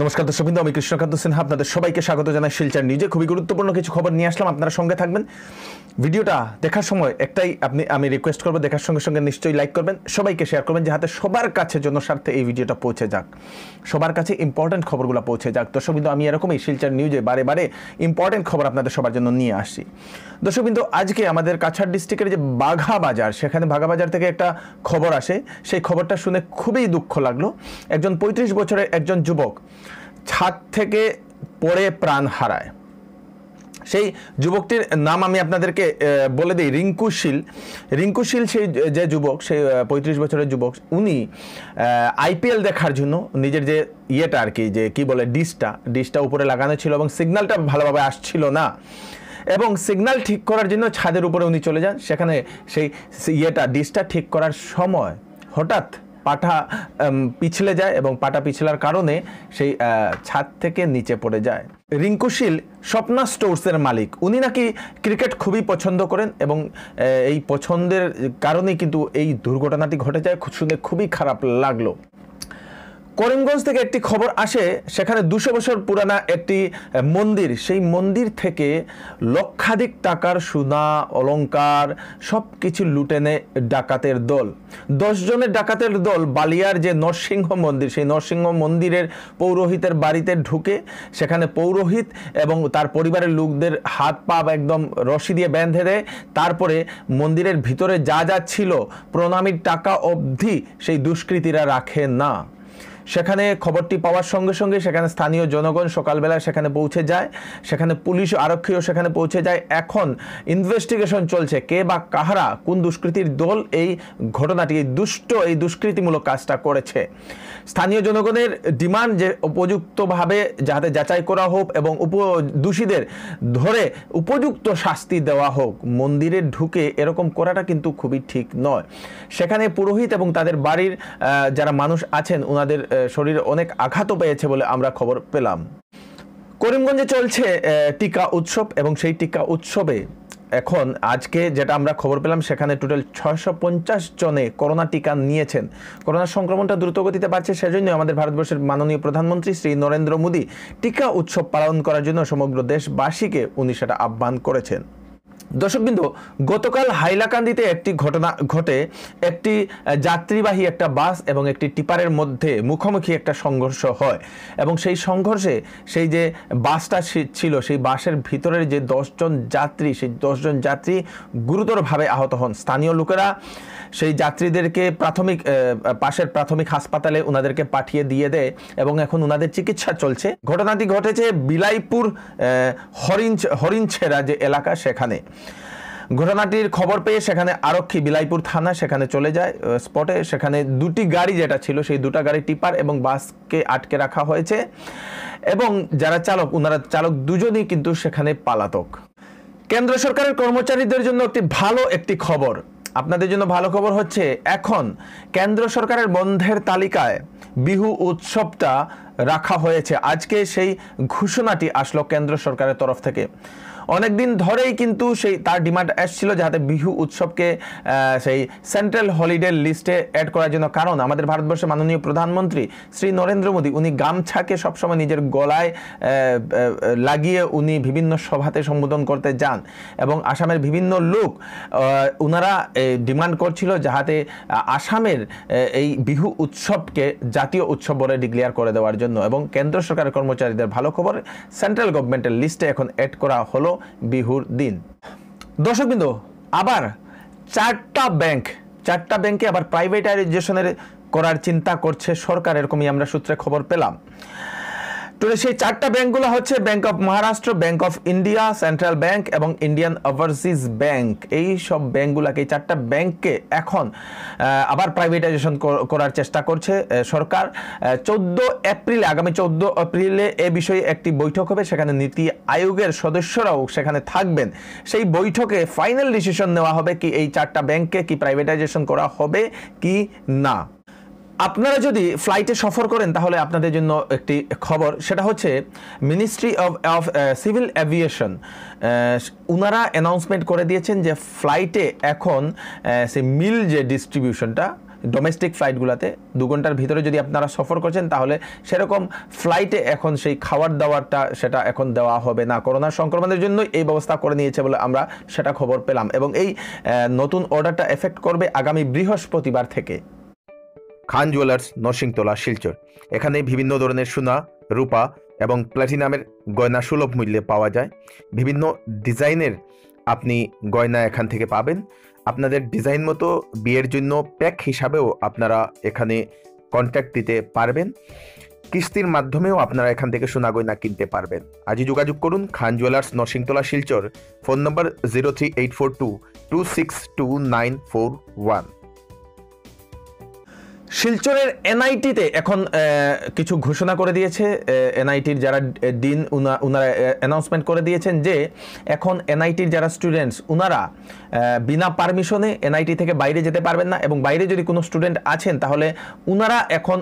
নমস্কার দর্শকবৃন্দ আমি কৃষ্ণকান্ত সিনহা আপনাদের সবাইকে স্বাগত জানাই শিলচার নিউজে খুবই গুরুত্বপূর্ণ কিছু খবর নিয়ে আসলাম আপনারা সঙ্গে থাকবেন ভিডিওটা দেখার সময় একটাই আপনি আমি রিকোয়েস্ট করবো দেখার সঙ্গে সঙ্গে নিশ্চয়ই লাইক করবেন সবাইকে শেয়ার করবেন যাতে সবার কাছে জনস্বার্থে এই ভিডিওটা পৌঁছে যাক সবার কাছে ইম্পর্টেন্ট খবরগুলো পৌঁছে যাক দর্শকবৃন্দ আমি এরকমই শিলচার নিউজে বারে বারে ইম্পর্টেন্ট খবর আপনাদের সবার জন্য নিয়ে আসি দর্শকবৃন্দ আজকে আমাদের কাছাড় ডিস্ট্রিক্টের যে বাঘা বাজার সেখানে বাঘা বাজার থেকে একটা খবর আসে সেই খবরটা শুনে খুবই দুঃখ লাগলো একজন পঁয়ত্রিশ বছরের একজন যুবক ছাদ থেকে পড়ে প্রাণ হারায় সেই যুবকটির নাম আমি আপনাদেরকে বলে দিই রিঙ্কুশীল রিঙ্কুশীল সেই যে যুবক সেই পঁয়ত্রিশ বছরের যুবক উনি আইপিএল দেখার জন্য নিজের যে ইয়েটা আর কি যে কি বলে ডিসটা ডিসটা উপরে লাগানো ছিল এবং সিগন্যালটা ভালোভাবে আসছিল না এবং সিগন্যাল ঠিক করার জন্য ছাদের উপরে উনি চলে যান সেখানে সেই ইয়েটা ডিসটা ঠিক করার সময় হঠাৎ পাটা পিছলে যায় এবং পাটা পিছলার কারণে সেই ছাদ থেকে নিচে পড়ে যায় রিঙ্কুশীল স্বপ্না স্টোর্সের মালিক উনি নাকি ক্রিকেট খুবই পছন্দ করেন এবং এই পছন্দের কারণেই কিন্তু এই দুর্ঘটনাটি ঘটে যায় শুনে খুবই খারাপ লাগলো করিমগঞ্জ থেকে একটি খবর আসে সেখানে দুশো বছর পুরানা একটি মন্দির সেই মন্দির থেকে লক্ষাধিক টাকার সোনা অলঙ্কার সব কিছু লুটে নেয় ডাকাতের দল জনের ডাকাতের দল বালিয়ার যে নরসিংহ মন্দির সেই নরসিংহ মন্দিরের পৌরোহিতের বাড়িতে ঢুকে সেখানে পৌরোহিত এবং তার পরিবারের লোকদের হাত পা একদম রশি দিয়ে বেঁধে দেয় তারপরে মন্দিরের ভিতরে যা যা ছিল প্রণামীর টাকা অবধি সেই দুষ্কৃতীরা রাখে না সেখানে খবরটি পাওয়ার সঙ্গে সঙ্গে সেখানে স্থানীয় জনগণ সকালবেলা সেখানে পৌঁছে যায় সেখানে পুলিশ আরক্ষীও সেখানে পৌঁছে যায় এখন ইনভেস্টিগেশন চলছে কে বা কাহারা কোন দুষ্কৃতির দল এই ঘটনাটি এই দুষ্ট এই দুষ্কৃতিমূলক কাজটা করেছে স্থানীয় জনগণের ডিমান্ড যে উপযুক্তভাবে যাতে যাচাই করা হোক এবং উপ দোষীদের ধরে উপযুক্ত শাস্তি দেওয়া হোক মন্দিরে ঢুকে এরকম করাটা কিন্তু খুবই ঠিক নয় সেখানে পুরোহিত এবং তাদের বাড়ির যারা মানুষ আছেন ওনাদের শরীরে অনেক আঘাতও পেয়েছে বলে আমরা খবর পেলাম করিমগঞ্জে চলছে টিকা উৎসব এবং সেই টিকা উৎসবে এখন আজকে যেটা আমরা খবর পেলাম সেখানে টোটাল ছয়শো পঞ্চাশ জনে করোনা টিকা নিয়েছেন করোনা সংক্রমণটা দ্রুতগতিতে বাড়ছে সেজন্য আমাদের ভারতবর্ষের মাননীয় প্রধানমন্ত্রী শ্রী নরেন্দ্র মোদী টিকা উৎসব পালন করার জন্য সমগ্র দেশবাসীকে উনি সেটা আহ্বান করেছেন দর্শকবৃন্দ গতকাল হাইলাকান্দিতে একটি ঘটনা ঘটে একটি যাত্রীবাহী একটা বাস এবং একটি টিপারের মধ্যে মুখোমুখি একটা সংঘর্ষ হয় এবং সেই সংঘর্ষে সেই যে বাসটা ছিল সেই বাসের ভিতরের যে দশজন যাত্রী সেই দশজন যাত্রী গুরুতরভাবে আহত হন স্থানীয় লোকেরা সেই যাত্রীদেরকে প্রাথমিক পাশের প্রাথমিক হাসপাতালে ওনাদেরকে পাঠিয়ে দিয়ে দেয় এবং এখন ওনাদের চিকিৎসা চলছে ঘটনাটি ঘটেছে বিলাইপুর হরিঞ্চ হরিঞ্ছেরা যে এলাকা সেখানে ঘটনাটির খবর পেয়ে সেখানে আরক্ষী বিলাইপুর থানা সেখানে চলে যায় স্পটে সেখানে দুটি গাড়ি যেটা ছিল সেই দুটা গাড়ি টিপার এবং বাসকে আটকে রাখা হয়েছে এবং যারা চালক ওনারা চালক দুজনই কিন্তু সেখানে পালাতক কেন্দ্র সরকারের কর্মচারীদের জন্য একটি ভালো একটি খবর আপনাদের জন্য ভালো খবর হচ্ছে এখন কেন্দ্র সরকারের বন্ধের তালিকায় বিহু উৎসবটা রাখা হয়েছে আজকে সেই ঘোষণাটি আসলো কেন্দ্র সরকারের তরফ থেকে অনেক দিন ধরেই কিন্তু সেই তার ডিমান্ড এসছিল যাতে বিহু উৎসবকে সেই সেন্ট্রাল হলিডে লিস্টে অ্যাড করার জন্য কারণ আমাদের ভারতবর্ষে মাননীয় প্রধানমন্ত্রী শ্রী নরেন্দ্র মোদী উনি গামছাকে সবসময় নিজের গলায় লাগিয়ে উনি বিভিন্ন সভাতে সম্বোধন করতে যান এবং আসামের বিভিন্ন লোক ওনারা ডিমান্ড করছিল যাহাতে আসামের এই বিহু উৎসবকে জাতীয় উৎসব বলে ডিক্লেয়ার করে দেওয়ার জন্য জন্য এবং কেন্দ্র সরকারের কর্মচারীদের ভালো খবর সেন্ট্রাল গভর্নমেন্টের লিস্টে এখন অ্যাড করা হলো বিহুর দিন দর্শকবৃন্দ আবার চারটা ব্যাংক চারটা ব্যাংকে আবার প্রাইভেটাইজেশনের করার চিন্তা করছে সরকার এরকমই আমরা সূত্রে খবর পেলাম তো সেই চারটা ব্যাংকগুলো হচ্ছে bank of Maharashtra bank of India central bank এবং ইন্ডিয়ান ওভারসিজ ব্যাংক এই সব ব্যাংকগুলোকে এই চারটা ব্যাংককে এখন আবার প্রাইভেটাইজেশন করার চেষ্টা করছে সরকার চোদ্দ এপ্রিলে আগামী চোদ্দ এপ্রিলে এ বিষয়ে একটি বৈঠক হবে সেখানে নীতি আয়োগের সদস্যরাও সেখানে থাকবেন সেই বৈঠকে ফাইনাল ডিসিশন নেওয়া হবে কি এই চারটা ব্যাংককে কি প্রাইভেটাইজেশন করা হবে কি না আপনারা যদি ফ্লাইটে সফর করেন তাহলে আপনাদের জন্য একটি খবর সেটা হচ্ছে ministry of of civil aviation উনারা অ্যানাউন্সমেন্ট করে দিয়েছেন যে ফ্লাইটে এখন সে মিল যে ডিস্ট্রিবিউশনটা ডোমেস্টিক ফ্লাইটগুলোতে দু ঘন্টার ভিতরে যদি আপনারা সফর করছেন তাহলে সেরকম ফ্লাইটে এখন সেই খাওয়ার দাওয়ারটা সেটা এখন দেওয়া হবে না করোনা সংক্রমণের জন্য এই ব্যবস্থা করে নিয়েছে বলে আমরা সেটা খবর পেলাম এবং এই নতুন অর্ডারটা এফেক্ট করবে আগামী বৃহস্পতিবার থেকে খান জুয়েলার্স নরসিংতলা শিলচর এখানে বিভিন্ন ধরনের সোনা রূপা এবং প্ল্যাটিনামের গয়না সুলভ মূল্যে পাওয়া যায় বিভিন্ন ডিজাইনের আপনি গয়না এখান থেকে পাবেন আপনাদের ডিজাইন মতো বিয়ের জন্য প্যাক হিসাবেও আপনারা এখানে কন্ট্যাক্ট দিতে পারবেন কিস্তির মাধ্যমেও আপনারা এখান থেকে সোনা গয়না কিনতে পারবেন আজই যোগাযোগ করুন Khan jewellers Narsingtola Silchar phone number zero three eight four two two six two nine four one শিলচরের এনআইটিতে এখন কিছু ঘোষণা করে দিয়েছে এনআইটির যারা দিন ওনারা অ্যানাউন্সমেন্ট করে দিয়েছেন যে এখন এনআইটির যারা স্টুডেন্টস ওনারা বিনা পারমিশনে এনআইটি থেকে বাইরে যেতে পারবেন না এবং বাইরে যদি কোনো স্টুডেন্ট আছেন তাহলে ওনারা এখন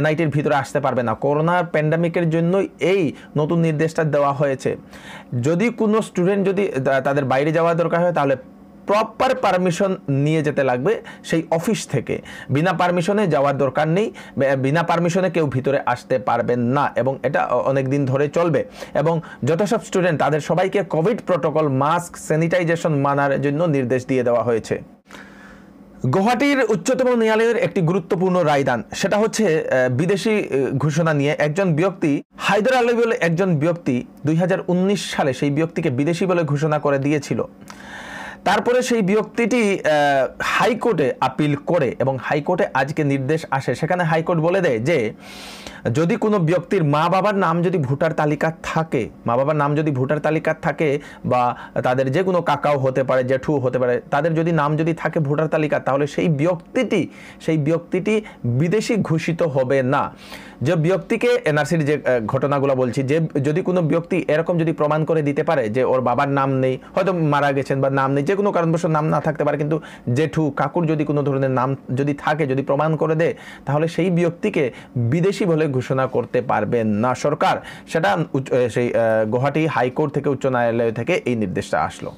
এনআইটির ভিতরে আসতে পারবে না করোনা প্যান্ডামিকের জন্য এই নতুন নির্দেশটা দেওয়া হয়েছে যদি কোনো স্টুডেন্ট যদি তাদের বাইরে যাওয়া দরকার হয় তাহলে প্রপার পারমিশন নিয়ে যেতে লাগবে সেই অফিস থেকে বিনা পারমিশনে যাওয়ার দরকার নেই বিনা পারমিশনে কেউ ভিতরে আসতে পারবেন না এবং এটা অনেক দিন ধরে চলবে এবং সব স্টুডেন্ট তাদের সবাইকে কোভিড প্রোটোকল মাস্ক স্যানিটাইজেশন মানার জন্য নির্দেশ দিয়ে দেওয়া হয়েছে গুয়াহাটির উচ্চতম ন্যায়ালয়ের একটি গুরুত্বপূর্ণ রায়দান সেটা হচ্ছে বিদেশি ঘোষণা নিয়ে একজন ব্যক্তি হায়দার আলী বলে একজন ব্যক্তি দুই সালে সেই ব্যক্তিকে বিদেশি বলে ঘোষণা করে দিয়েছিল তারপরে সেই ব্যক্তিটি হাইকোর্টে আপিল করে এবং হাইকোর্টে আজকে নির্দেশ আসে সেখানে হাইকোর্ট বলে দেয় যে যদি কোনো ব্যক্তির মা বাবার নাম যদি ভোটার তালিকা থাকে মা বাবার নাম যদি ভোটার তালিকা থাকে বা তাদের যে কোনো কাকাও হতে পারে জেঠু হতে পারে তাদের যদি নাম যদি থাকে ভোটার তালিকা তাহলে সেই ব্যক্তিটি সেই ব্যক্তিটি বিদেশি ঘোষিত হবে না যে ব্যক্তিকে এনআরসির যে ঘটনাগুলো বলছি যে যদি কোনো ব্যক্তি এরকম যদি প্রমাণ করে দিতে পারে যে ওর বাবার নাম নেই হয়তো মারা গেছেন বা নাম নেই যে কোনো কারণবশত নাম না থাকতে পারে কিন্তু জেঠু কাকুর যদি কোনো ধরনের নাম যদি থাকে যদি প্রমাণ করে দেয় তাহলে সেই ব্যক্তিকে বিদেশি বলে ঘোষণা করতে পারবেন না সরকার সেটা সেই গুয়াহাটি হাইকোর্ট থেকে উচ্চ ন্যায়ালয় থেকে এই নির্দেশটা আসলো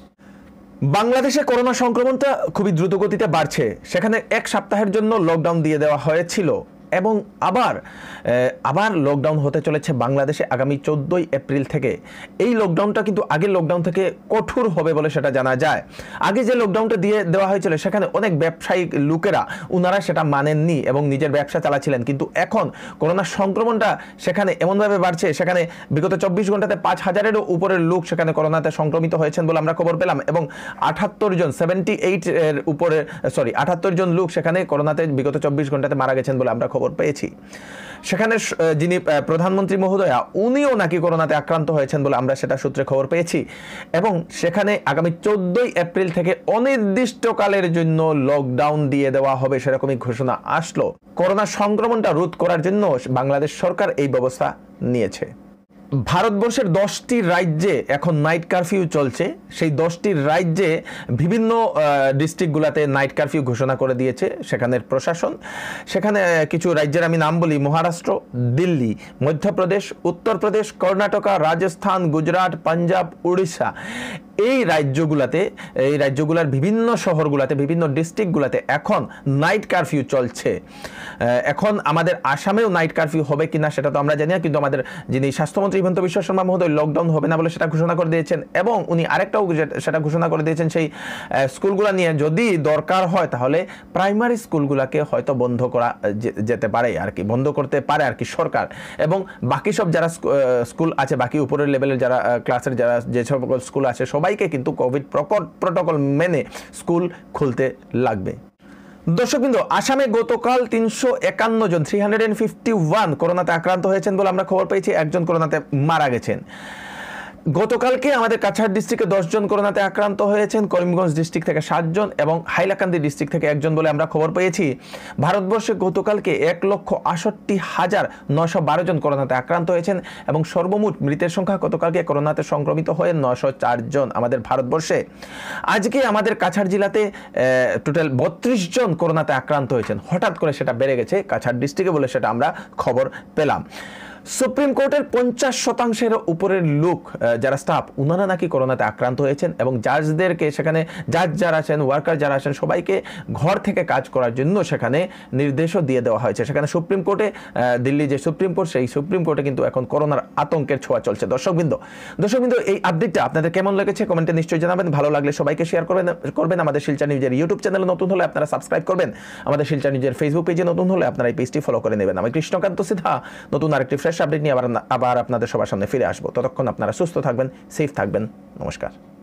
বাংলাদেশে করোনা সংক্রমণটা খুবই দ্রুতগতিতে বাড়ছে সেখানে এক সপ্তাহের জন্য লকডাউন দিয়ে দেওয়া হয়েছিল এবং আবার আবার লকডাউন হতে চলেছে বাংলাদেশে আগামী চোদ্দোই এপ্রিল থেকে এই লকডাউনটা কিন্তু আগের লকডাউন থেকে কঠোর হবে বলে সেটা জানা যায় আগে যে লকডাউনটা দিয়ে দেওয়া হয়েছিল সেখানে অনেক ব্যবসায়িক লোকেরা ওনারা সেটা মানেননি এবং নিজের ব্যবসা চালাচ্ছিলেন কিন্তু এখন করোনা সংক্রমণটা সেখানে এমনভাবে বাড়ছে সেখানে বিগত চব্বিশ ঘন্টাতে পাঁচ হাজারেরও উপরের লোক সেখানে করোনাতে সংক্রমিত হয়েছেন বলে আমরা খবর পেলাম এবং আঠাত্তর জন সেভেন্টি এইট এর উপরে সরি আঠাত্তর জন লোক সেখানে করোনাতে বিগত চব্বিশ ঘন্টাতে মারা গেছেন বলে আমরা খবর খবর পেয়েছি সেখানে যিনি প্রধানমন্ত্রী মহোদয়া উনিও নাকি করোনাতে আক্রান্ত হয়েছেন বলে আমরা সেটা সূত্রে খবর পেয়েছি এবং সেখানে আগামী চোদ্দই এপ্রিল থেকে অনির্দিষ্টকালের জন্য লকডাউন দিয়ে দেওয়া হবে সেরকমই ঘোষণা আসলো করোনা সংক্রমণটা রোধ করার জন্য বাংলাদেশ সরকার এই ব্যবস্থা নিয়েছে ভারতবর্ষের দশটি রাজ্যে এখন নাইট কারফিউ চলছে সেই দশটি রাজ্যে বিভিন্ন ডিস্ট্রিক্টগুলোতে নাইট কারফিউ ঘোষণা করে দিয়েছে সেখানের প্রশাসন সেখানে কিছু রাজ্যের আমি নাম বলি মহারাষ্ট্র দিল্লি মধ্যপ্রদেশ উত্তরপ্রদেশ কর্ণাটকা রাজস্থান গুজরাট পাঞ্জাব উড়িষ্যা এই রাজ্যগুলাতে এই রাজ্যগুলার বিভিন্ন শহরগুলাতে বিভিন্ন ডিস্ট্রিক্টগুলাতে এখন নাইট কারফিউ চলছে এখন আমাদের আসামেও নাইট কারফিউ হবে কিনা সেটা তো আমরা জানি না কিন্তু আমাদের যিনি স্বাস্থ্যমন্ত্রী হিমন্ত বিশ্ব শর্মা মহোদয় লকডাউন হবে না বলে সেটা ঘোষণা করে দিয়েছেন এবং উনি আরেকটাও সেটা ঘোষণা করে দিয়েছেন সেই স্কুলগুলো নিয়ে যদি দরকার হয় তাহলে প্রাইমারি স্কুলগুলোকে হয়তো বন্ধ করা যেতে পারে আর কি বন্ধ করতে পারে আর কি সরকার এবং বাকি সব যারা স্কুল আছে বাকি উপরের লেভেলের যারা ক্লাসের যারা যে সকল স্কুল আছে সবাই সবাইকে কিন্তু কোভিড প্রোটোকল মেনে স্কুল খুলতে লাগবে দর্শকবৃন্দ আসামে গতকাল তিনশো একান্ন জন three hundred and fifty one করোনাতে আক্রান্ত হয়েছেন বলে আমরা খবর পেয়েছি একজন করোনাতে মারা গেছেন গতকালকে আমাদের কাছাড় ডিস্ট্রিক্টে দশজন করোনাতে আক্রান্ত হয়েছেন করিমগঞ্জ ডিস্ট্রিক্ট থেকে সাতজন এবং হাইলাকান্দি ডিস্ট্রিক্ট থেকে একজন বলে আমরা খবর পেয়েছি ভারতবর্ষে গতকালকে এক লক্ষ আষট্টি হাজার নশো বারো জন করোনাতে আক্রান্ত হয়েছেন এবং সর্বমোট মৃতের সংখ্যা গতকালকে করোনাতে সংক্রমিত হয়ে নশো চারজন আমাদের ভারতবর্ষে আজকে আমাদের কাছাড় জেলাতে টোটাল বত্রিশ জন করোনাতে আক্রান্ত হয়েছেন হঠাৎ করে সেটা বেড়ে গেছে কাছাড় ডিস্ট্রিক্টে বলে সেটা আমরা খবর পেলাম সুপ্রিম কোর্টের পঞ্চাশ শতাংশের উপরের লোক যারা স্টাফ ওনারা নাকি করোনাতে আক্রান্ত হয়েছেন এবং জাজদেরকে সেখানে জাজ যারা আছেন ওয়ার্কার যারা আছেন সবাইকে ঘর থেকে কাজ করার জন্য সেখানে নির্দেশও দিয়ে দেওয়া হয়েছে সেখানে সুপ্রিম কোর্টে দিল্লি যে সুপ্রিম কোর্ট সেই সুপ্রিম কোর্টে কিন্তু এখন করোনার আতঙ্কের ছোঁয়া চলছে দর্শকবৃন্দ দর্শকবৃন্দ এই আপডেটটা আপনাদের কেমন লেগেছে কমেন্টে নিশ্চয়ই জানাবেন ভালো লাগলে সবাইকে শেয়ার করবেন করবেন আমাদের শিলচা নিউজের ইউটিউব চ্যানেল নতুন হলে আপনারা সাবস্ক্রাইব করবেন আমাদের শিলচা নিউজের ফেসবুক পেজে নতুন হলে আপনারা এই পেজটি ফলো করে নেবেন আমি কৃষ্ণকান্ত সিধা নতুন আরেকটি ফ্রেশ লেটেস্ট আপডেট নিয়ে আবার আবার আপনাদের সবার সামনে ফিরে আসবো ততক্ষণ আপনারা সুস্থ থাকবেন সেফ থাকবেন নমস্কার